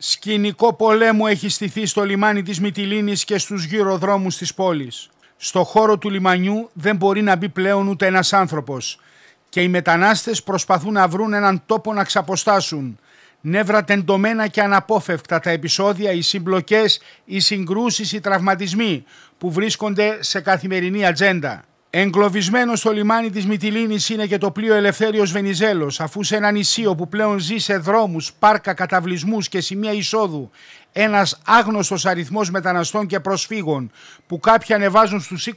Σκηνικό πολέμου έχει στηθεί στο λιμάνι της Μυτιλίνης και στους γύρω δρόμους της πόλης. Στο χώρο του λιμανιού δεν μπορεί να μπει πλέον ούτε ένας άνθρωπος και οι μετανάστες προσπαθούν να βρουν έναν τόπο να ξαποστάσουν. Νεύρα τεντωμένα και αναπόφευκτα τα επεισόδια, οι συμπλοκές, οι συγκρούσεις, οι τραυματισμοί που βρίσκονται σε καθημερινή ατζέντα. Εγκλωβισμένο στο λιμάνι της Μυτιλίνης είναι και το πλοίο Ελευθέριος Βενιζέλος, αφού σε ένα νησί όπου πλέον ζει σε δρόμους, πάρκα, καταβλισμούς και σημεία εισόδου, ένας άγνωστος αριθμός μεταναστών και προσφύγων που κάποιοι ανεβάζουν στους 20.000,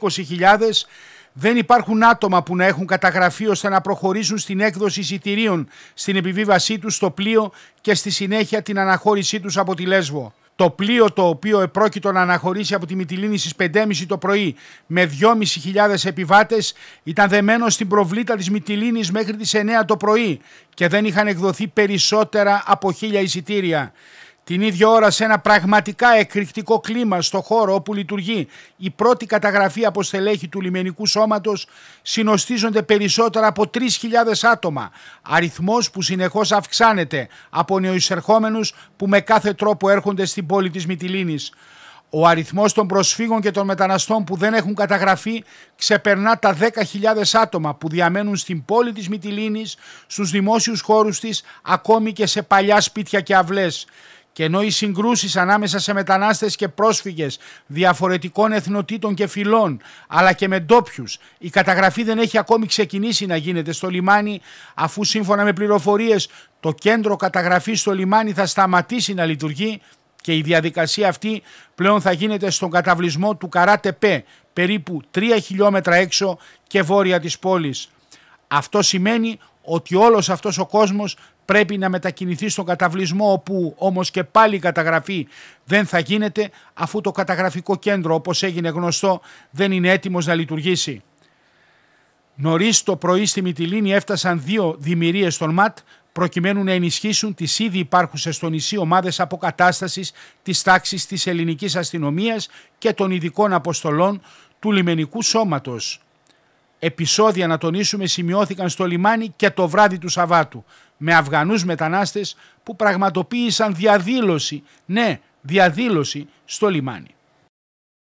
δεν υπάρχουν άτομα που να έχουν καταγραφεί ώστε να προχωρήσουν στην έκδοση εισιτηρίων στην επιβίβασή τους στο πλοίο και στη συνέχεια την αναχώρησή τους από τη Λέσβο το πλοίο το οποίο επρόκειτο να αναχωρήσει από τη Μυτιλίνη στις 5.30 το πρωί με 2.500 επιβάτες ήταν δεμένο στην προβλήτα της Μυτιλίνης μέχρι τις 9 το πρωί και δεν είχαν εκδοθεί περισσότερα από 1.000 εισιτήρια. Την ίδια ώρα σε ένα πραγματικά εκρηκτικό κλίμα στο χώρο όπου λειτουργεί η πρώτη καταγραφή από στελέχη του λιμενικού σώματος συνοστίζονται περισσότερα από 3.000 άτομα, αριθμός που συνεχώς αυξάνεται από νεοεισερχόμενους που με κάθε τρόπο έρχονται στην πόλη της Μητυλίνης. Ο αριθμός των προσφύγων και των μεταναστών που δεν έχουν καταγραφεί ξεπερνά τα 10.000 άτομα που διαμένουν στην πόλη της Μητυλίνης, στους δημόσιους χώρους της, ακόμη και σε παλιά σπίτια και αυλές. Και ενώ οι συγκρούσεις ανάμεσα σε μετανάστες και πρόσφυγες διαφορετικών εθνοτήτων και φυλών, αλλά και με ντόπιους, η καταγραφή δεν έχει ακόμη ξεκινήσει να γίνεται στο λιμάνι, αφού σύμφωνα με πληροφορίες το κέντρο καταγραφής στο λιμάνι θα σταματήσει να λειτουργεί και η διαδικασία αυτή πλέον θα γίνεται στον καταβλισμό του Καράτεπέ, περίπου 3 χιλιόμετρα έξω και βόρεια της πόλης. Αυτό σημαίνει ότι όλος αυτός ο κόσμος πρέπει να μετακινηθεί στον καταβλισμό όπου όμως και πάλι η καταγραφή δεν θα γίνεται αφού το καταγραφικό κέντρο όπως έγινε γνωστό δεν είναι έτοιμος να λειτουργήσει. Νωρίς το πρωί στη Μητυλίνη έφτασαν δύο δημιουργίες των ΜΑΤ προκειμένου να ενισχύσουν τις ήδη υπάρχουσες στο νησί ομάδες αποκατάστασης της τάξης της ελληνικής αστυνομίας και των ειδικών αποστολών του λιμενικού σώματος επεισόδια να τονίσουμε σημειώθηκαν στο λιμάνι και το βράδυ του Σαββάτου με Αυγανούς μετανάστες που πραγματοποίησαν διαδήλωση, ναι διαδήλωση στο λιμάνι.